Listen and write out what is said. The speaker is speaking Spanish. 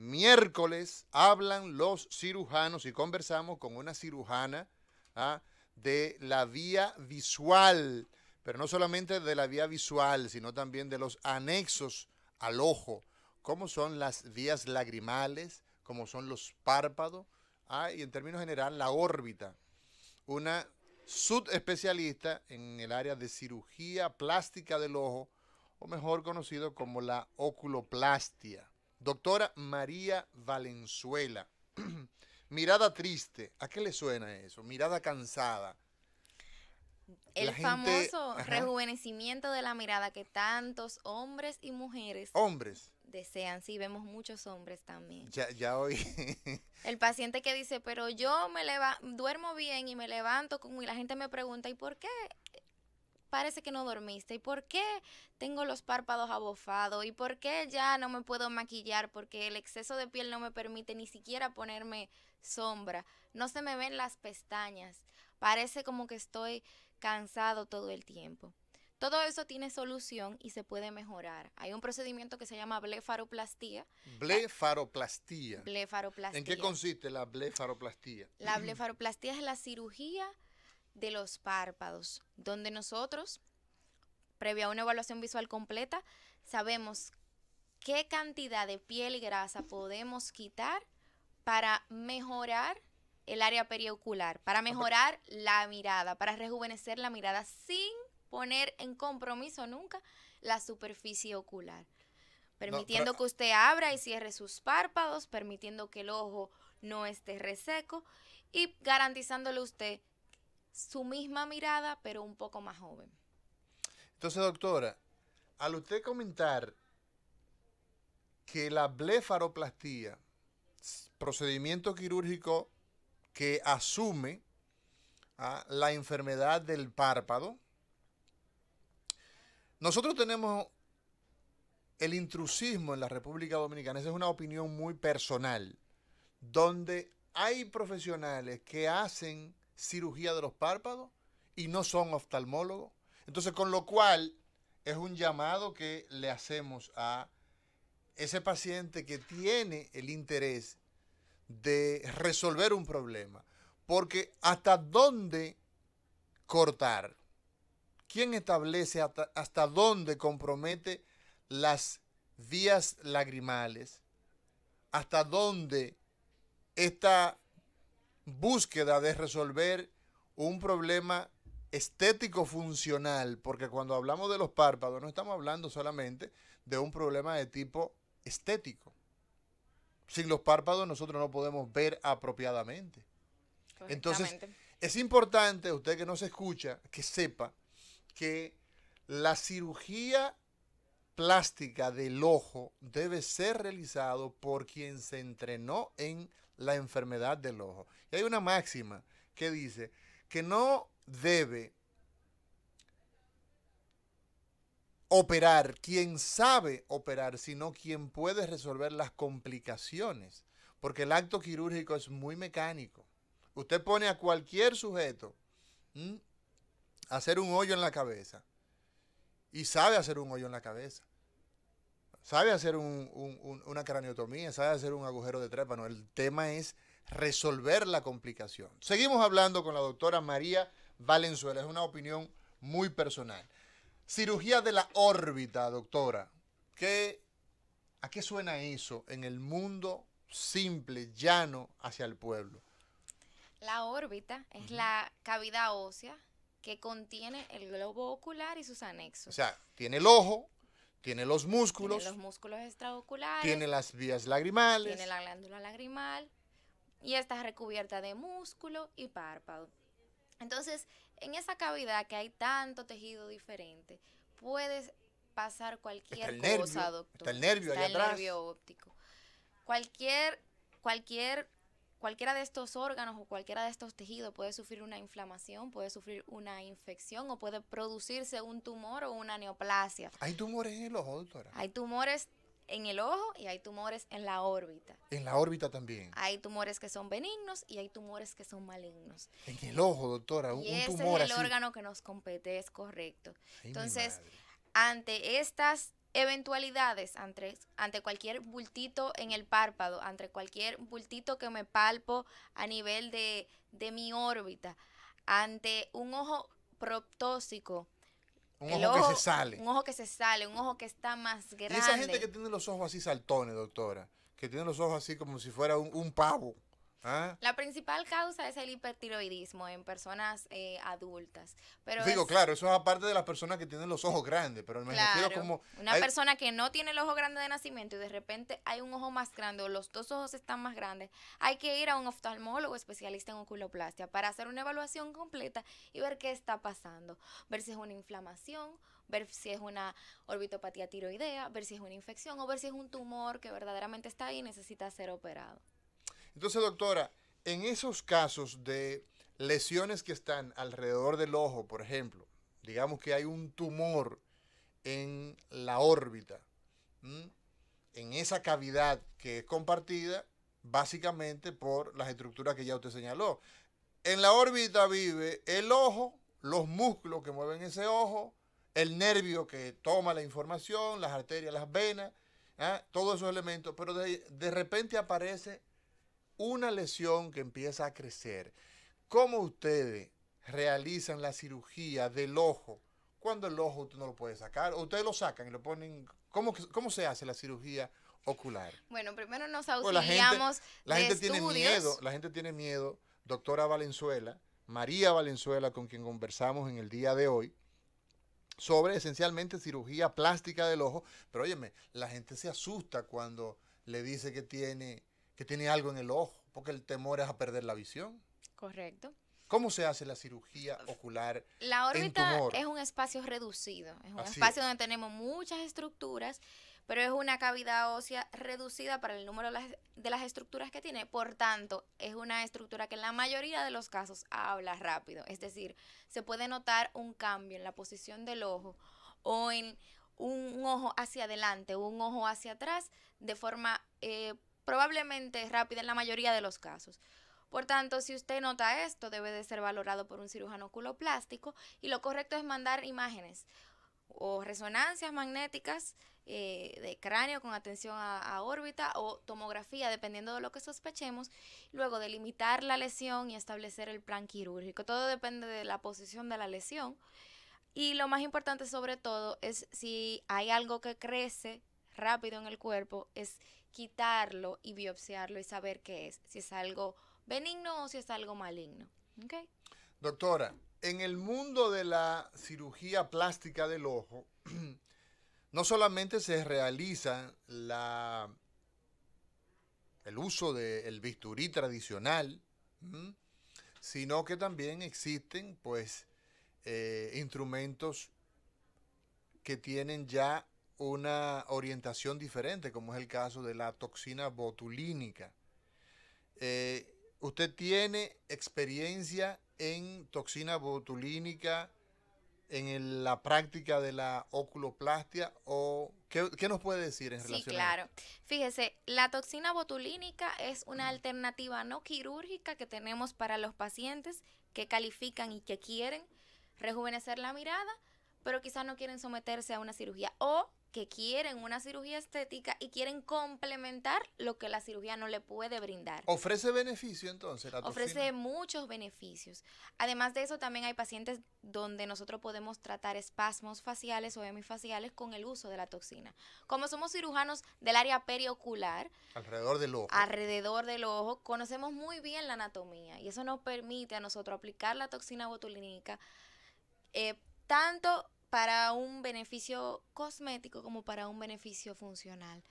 miércoles hablan los cirujanos y conversamos con una cirujana ¿ah? de la vía visual, pero no solamente de la vía visual, sino también de los anexos al ojo, como son las vías lagrimales, como son los párpados, ah, y en términos general la órbita. Una subespecialista en el área de cirugía plástica del ojo, o mejor conocido como la oculoplastia. Doctora María Valenzuela. Mirada triste, ¿a qué le suena eso? Mirada cansada. El famoso rejuvenecimiento de la mirada que tantos hombres y mujeres. Hombres. Desean, sí, vemos muchos hombres también. Ya, ya hoy. el paciente que dice, pero yo me duermo bien y me levanto, y la gente me pregunta, ¿y por qué? parece que no dormiste? ¿Y por qué tengo los párpados abofados? ¿Y por qué ya no me puedo maquillar? Porque el exceso de piel no me permite ni siquiera ponerme sombra. No se me ven las pestañas. Parece como que estoy cansado todo el tiempo. Todo eso tiene solución y se puede mejorar. Hay un procedimiento que se llama blefaroplastía. Blefaroplastía. Blefaroplastía. ¿En qué consiste la blefaroplastía? La blefaroplastía es la cirugía de los párpados, donde nosotros, previa a una evaluación visual completa, sabemos qué cantidad de piel y grasa podemos quitar para mejorar el área periocular, para mejorar la mirada, para rejuvenecer la mirada sin poner en compromiso nunca la superficie ocular. Permitiendo que usted abra y cierre sus párpados, permitiendo que el ojo no esté reseco y garantizándole usted su misma mirada, pero un poco más joven. Entonces, doctora, al usted comentar que la blefaroplastía, procedimiento quirúrgico que asume ¿ah? la enfermedad del párpado, nosotros tenemos el intrusismo en la República Dominicana, esa es una opinión muy personal, donde hay profesionales que hacen cirugía de los párpados y no son oftalmólogos. Entonces, con lo cual, es un llamado que le hacemos a ese paciente que tiene el interés de resolver un problema. Porque hasta dónde cortar, quién establece hasta, dónde compromete las vías lagrimales, hasta dónde está búsqueda de resolver un problema estético funcional, porque cuando hablamos de los párpados no estamos hablando solamente de un problema de tipo estético. Sin los párpados nosotros no podemos ver apropiadamente. Entonces, es importante, usted que nos escucha, que sepa que la cirugía plástica del ojo debe ser realizado por quien se entrenó en la enfermedad del ojo. Y hay una máxima que dice que no debe operar quien sabe operar, sino quien puede resolver las complicaciones, porque el acto quirúrgico es muy mecánico. Usted pone a cualquier sujeto a hacer un hoyo en la cabeza y sabe hacer un hoyo en la cabeza sabe hacer una craniotomía, sabe hacer un agujero de trépano. El tema es resolver la complicación. Seguimos hablando con la doctora María Valenzuela. Es una opinión muy personal. Cirugía de la órbita, doctora. ¿A qué suena eso en el mundo simple, llano, hacia el pueblo? La órbita es la cavidad ósea que contiene el globo ocular y sus anexos. O sea, tiene el ojo, tiene los músculos. Tiene los músculos extraoculares. Tiene las vías lagrimales. Tiene la glándula lagrimal. Y está recubierta de músculo y párpado. Entonces, en esa cavidad que hay tanto tejido diferente, puedes pasar cualquier cosa, doctor. el nervio está el nervio óptico. Cualquier, cualquier Cualquiera de estos órganos o cualquiera de estos tejidos puede sufrir una inflamación, puede sufrir una infección o puede producirse un tumor o una neoplasia. Hay tumores en el ojo, doctora. Hay tumores en el ojo y hay tumores en la órbita. En la órbita también. Hay tumores que son benignos y hay tumores que son malignos. En el ojo, doctora, un, y ese es el órgano que nos compete, es correcto. Entonces, ante estas eventualidades ante, ante cualquier bultito en el párpado, ante cualquier bultito que me palpo a nivel de, de mi órbita, ante un ojo proptósico Un ojo, que se sale. Un ojo que se sale, un ojo que está más grande. Y esa gente que tiene los ojos así saltones, doctora, que tiene los ojos así como si fuera un pavo. Ah. La principal causa es el hipertiroidismo en personas eh, adultas. Pero Digo, claro, eso es aparte de las personas que tienen los ojos grandes, pero me refiero como... Una persona que no tiene el ojo grande de nacimiento y de repente hay un ojo más grande o los dos ojos están más grandes, hay que ir a un oftalmólogo especialista en oculoplastia para hacer una evaluación completa y ver qué está pasando, ver si es una inflamación, ver si es una orbitopatía tiroidea, ver si es una infección o ver si es un tumor que verdaderamente está ahí y necesita ser operado. Entonces, doctora, en esos casos de lesiones que están alrededor del ojo, por ejemplo, digamos que hay un tumor en la órbita, en esa cavidad que es compartida básicamente por las estructuras que ya usted señaló. En la órbita vive el ojo, los músculos que mueven ese ojo, el nervio que toma la información, las arterias, las venas, ¿ah? todos esos elementos, pero de, de repente aparece una lesión que empieza a crecer, ¿cómo ustedes realizan la cirugía del ojo cuando el ojo usted no lo puede sacar? ¿O ustedes lo sacan y lo ponen? ¿Cómo, cómo se hace la cirugía ocular? Bueno, primero nos pues auxiliamos la gente, tiene miedo, la gente tiene miedo, doctora Valenzuela, María Valenzuela, con quien conversamos en el día de hoy, sobre esencialmente cirugía plástica del ojo. Pero óyeme, la gente se asusta cuando le dice que tiene que tiene algo en el ojo, porque el temor es a perder la visión. Correcto. ¿Cómo se hace la cirugía ocular? La órbita es un espacio reducido, es un espacio donde tenemos muchas estructuras, pero es una cavidad ósea reducida para el número de las, estructuras que tiene. Por tanto, es una estructura que en la mayoría de los casos habla rápido. Es decir, se puede notar un cambio en la posición del ojo o en un, ojo hacia adelante o un ojo hacia atrás de forma eh, probablemente rápida en la mayoría de los casos. Por tanto, si usted nota esto, debe de ser valorado por un cirujano oculoplástico y lo correcto es mandar imágenes o resonancias magnéticas eh, de cráneo con atención a, a, órbita o tomografía, dependiendo de lo que sospechemos, luego delimitar la lesión y establecer el plan quirúrgico. Todo depende de la posición de la lesión. Y lo más importante sobre todo es si hay algo que crece rápido en el cuerpo, es quitarlo y biopsiarlo y saber qué es, si es algo benigno o si es algo maligno. Doctora, en el mundo de la cirugía plástica del ojo, no solamente se realiza la, el uso del bisturí tradicional, sino que también existen pues eh, instrumentos que tienen ya una orientación diferente, como es el caso de la toxina botulínica. Eh, ¿Usted tiene experiencia en toxina botulínica en la práctica de la oculoplastia o qué, nos puede decir en relación claro. eso? Sí, claro. Fíjese, la toxina botulínica es una alternativa no quirúrgica que tenemos para los pacientes que califican y que quieren rejuvenecer la mirada pero quizás no quieren someterse a una cirugía o que quieren una cirugía estética y quieren complementar lo que la cirugía no le puede brindar. ¿Ofrece beneficio entonces Ofrece muchos beneficios. Además de eso, también hay pacientes donde nosotros podemos tratar espasmos faciales o hemifaciales con el uso de la toxina. Como somos cirujanos del área periocular, alrededor del ojo, alrededor del ojo conocemos muy bien la anatomía y eso nos permite a nosotros aplicar la toxina botulínica eh, tanto para un beneficio cosmético como para un beneficio funcional.